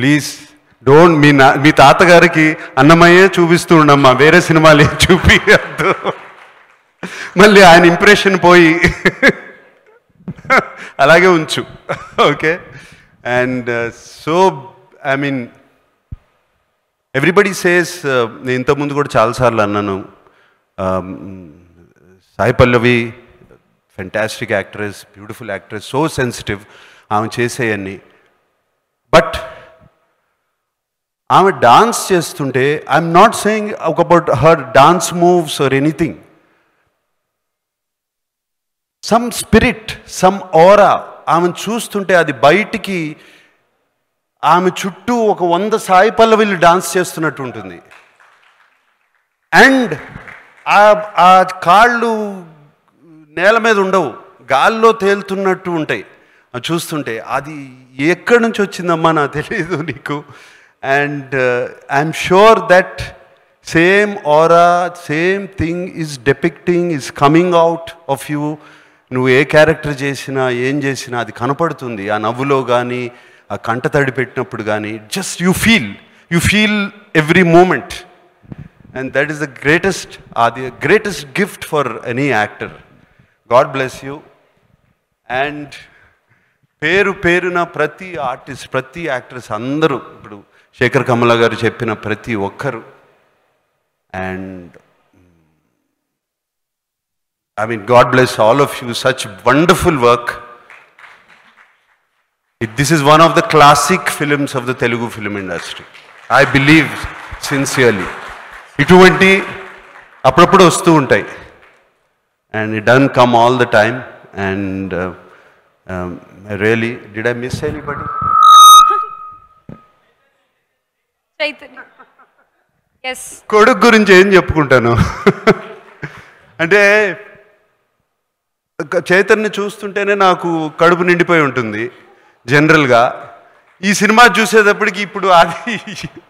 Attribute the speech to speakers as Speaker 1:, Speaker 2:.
Speaker 1: Please don't మీ నా మీ తాతగారికి అన్నమయ్యే చూపిస్తూ ఉండమ్మా వేరే సినిమాలు ఏం చూపించద్దు మళ్ళీ ఆయన ఇంప్రెషన్ పోయి అలాగే ఉంచు okay and so I mean everybody says నేను ఇంతకుముందు కూడా చాలాసార్లు అన్నాను um, Sai Pallavi fantastic actress beautiful actress so sensitive ఆమె చేసేయన్ని బట్ ఆమె డాన్స్ చేస్తుంటే I'm not saying about her dance moves or anything some spirit some aura ఆమెను చూస్తుంటే అది బయటికి ఆమె చుట్టూ ఒక వంద సాయి పల్లవిలు డాన్స్ చేస్తున్నట్టు ఉంటుంది అండ్ ఆ కాళ్ళు నేల మీద ఉండవు గాల్లో తేలుతున్నట్టు ఉంటాయి చూస్తుంటే అది ఎక్కడి నుంచి వచ్చిందమ్మా నాకు తెలియదు నీకు and uh, I'm that same same aura, same thing is depicting, is coming out of you. నువ్వు ఏ క్యారెక్టర్ చేసినా ఏం చేసినా అది కనపడుతుంది ఆ నవ్వులో కానీ ఆ కంట తడి పెట్టినప్పుడు కానీ just you feel you feel every moment and that is the greatest అది greatest gift for any actor God bless you and పేరు పేరున ప్రతి ఆర్టిస్ట్ ప్రతి యాక్ట్రెస్ అందరూ ఇప్పుడు శేఖర్ కమల గారు చెప్పిన ప్రతి ఒక్కరు and I mean God bless all of you such wonderful work it this is one of the classic films of the Telugu film industry I believe sincerely ఇటువంటి అప్పుడప్పుడు వస్తూ ఉంటాయి and it done come all the time and really um, really, I miss miss anybody? Yes కొడుకు గురించి ఏం చెప్పుకుంటాను అంటే చైతన్య చూస్తుంటేనే నాకు కడుపు నిండిపోయి ఉంటుంది జనరల్గా ఈ సినిమా చూసేటప్పటికి ఇప్పుడు అది